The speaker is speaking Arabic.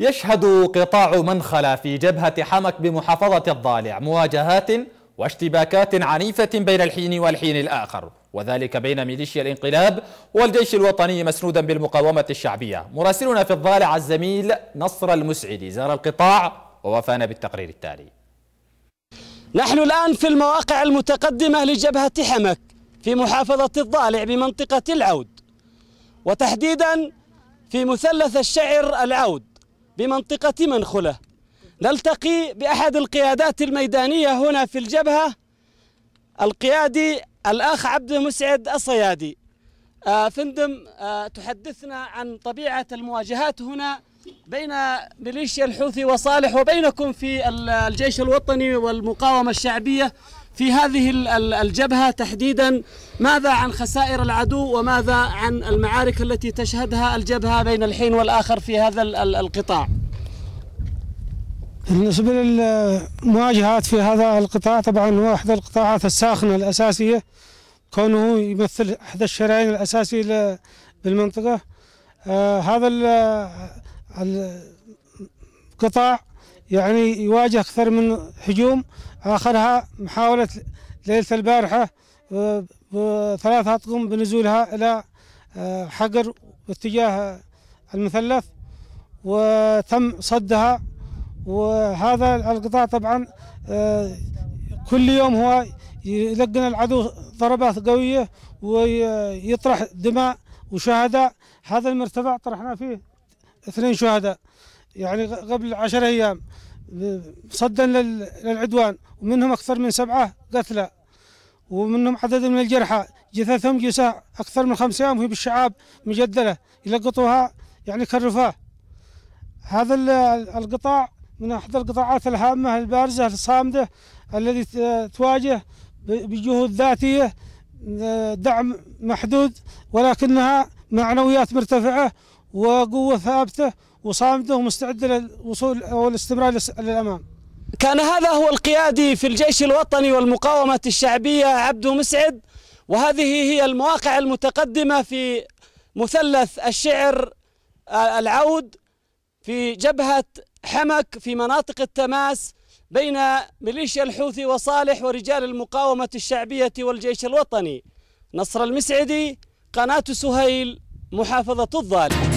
يشهد قطاع منخلة في جبهة حمك بمحافظة الضالع مواجهات واشتباكات عنيفة بين الحين والحين الآخر وذلك بين ميليشيا الانقلاب والجيش الوطني مسنودا بالمقاومة الشعبية مراسلنا في الضالع الزميل نصر المسعدي زار القطاع ووفانا بالتقرير التالي نحن الآن في المواقع المتقدمة لجبهة حمك في محافظة الضالع بمنطقة العود وتحديدا في مثلث الشعر العود بمنطقة منخلة نلتقي بأحد القيادات الميدانية هنا في الجبهة القيادي الأخ عبد مسعد الصيادي آه، فندم آه، تحدثنا عن طبيعة المواجهات هنا بين ميليشيا الحوثي وصالح وبينكم في الجيش الوطني والمقاومة الشعبية في هذه الجبهة تحديدا ماذا عن خسائر العدو وماذا عن المعارك التي تشهدها الجبهة بين الحين والآخر في هذا القطاع بالنسبة للمواجهات في هذا القطاع طبعا هو أحد القطاعات الساخنة الأساسية كونه يمثل أحد الشرايين الأساسية بالمنطقة آه هذا القطاع يعني يواجه أكثر من هجوم آخرها محاولة ليلة البارحة آه، آه، ثلاث أطقم بنزولها إلى آه، حجر باتجاه المثلث وتم صدها وهذا القطاع طبعا كل يوم هو يلقن العدو ضربات قوية ويطرح دماء وشهداء هذا المرتفع طرحنا فيه اثنين شهداء يعني قبل عشر أيام صدا للعدوان ومنهم أكثر من سبعة قتلى ومنهم عدد من الجرحى جثثهم جساء أكثر من خمس أيام وهي بالشعاب مجدلة يلقطوها يعني كالرفاه هذا القطاع من أحد القطاعات الهامة البارزة الصامدة الذي تواجه بجهود ذاتية دعم محدود ولكنها معنويات مرتفعة وقوة ثابتة وصامدة ومستعدة للوصول أو الاستمرار للأمام كان هذا هو القيادي في الجيش الوطني والمقاومة الشعبية عبد مسعد وهذه هي المواقع المتقدمة في مثلث الشعر آه، العود في جبهة حمك في مناطق التماس بين ميليشيا الحوثي وصالح ورجال المقاومة الشعبية والجيش الوطني نصر المسعدي قناة سهيل محافظة الظالم